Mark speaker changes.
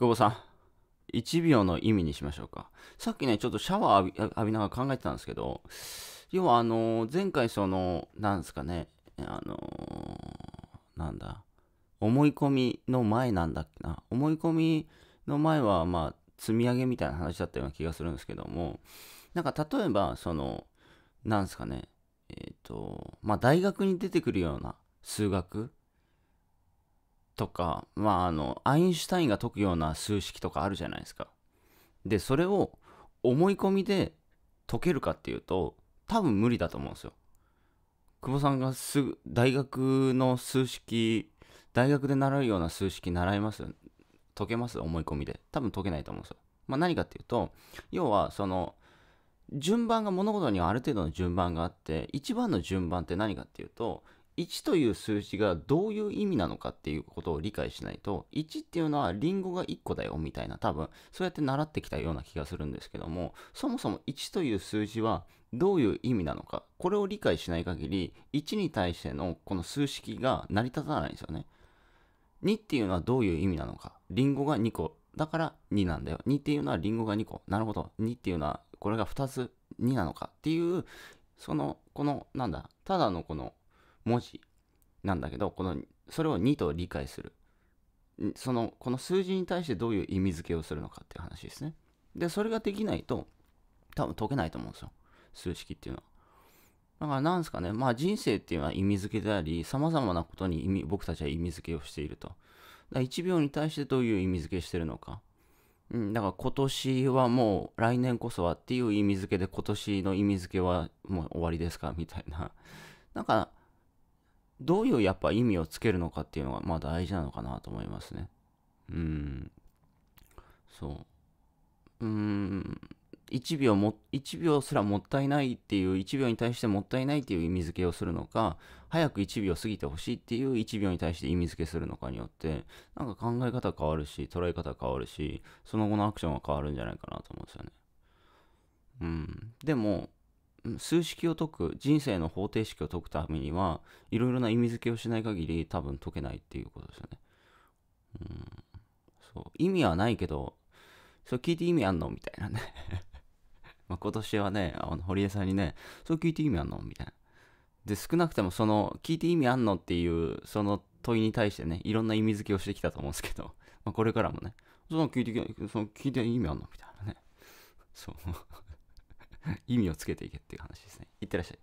Speaker 1: 久保さん。1秒の意味にしましょうか。さっきね、ちょっとシャワー浴びながら考えてたんですけど、要はあのー、前回その、なんですかね、あのー、なんだ、思い込みの前なんだっけな、思い込みの前は、まあ、積み上げみたいな話だったような気がするんですけども、なんか例えば、その、なんですかね、えっ、ー、と、まあ、大学に出てくるような数学とか、まあ、あの、アインシュタインが解くような数式とかあるじゃないですか。で、それを思い込みで解けるかっていうと、多分無理だと思うんですよ。久保さんがすぐ、大学の数式、大学で習うような数式習います解けます思い込みで。多分解けないと思うんですよ。まあ、何かっていうと、要は、その、順番が物事にはある程度の順番があって一番の順番って何かっていうと1という数字がどういう意味なのかっていうことを理解しないと1っていうのはリンゴが1個だよみたいな多分そうやって習ってきたような気がするんですけどもそもそも1という数字はどういう意味なのかこれを理解しない限り1に対してのこの数式が成り立たないんですよね2っていうのはどういう意味なのかリンゴが2個だから2なんだよ2っていうのはリンゴが2個なるほど2っていうのはこれが2つ2なのかっていうそのこのなんだただのこの文字なんだけどこのそれを2と理解するそのこの数字に対してどういう意味付けをするのかっていう話ですねでそれができないと多分解けないと思うんですよ数式っていうのはだからなんですかねまあ人生っていうのは意味付けでありさまざまなことに意味僕たちは意味付けをしているとだから1秒に対してどういう意味付けしてるのかうん、だから今年はもう来年こそはっていう意味付けで今年の意味付けはもう終わりですかみたいな。なんかどういうやっぱ意味をつけるのかっていうのがまあ大事なのかなと思いますね。うん。そう。うん。1秒も、1秒すらもったいないっていう、1秒に対してもったいないっていう意味付けをするのか、早く1秒過ぎてほしいっていう1秒に対して意味付けするのかによって、なんか考え方変わるし、捉え方変わるし、その後のアクションは変わるんじゃないかなと思うんですよね。うん。でも、数式を解く人生の方程式を解くためにはいろいろな意味付けをしない限り多分解けないっていうことですよね。うん、そう意味はないけどそれ聞いて意味あんのみたいなね ま今年はねあの堀江さんにねそれ聞いて意味あんのみたいな。で少なくともその聞いて意味あんのっていうその問いに対してねいろんな意味付けをしてきたと思うんですけど、まあ、これからもねその聞いてその聞いて意味あんのみたいなねそう 意味をつけていけっていう話ですね。いってらっしゃい。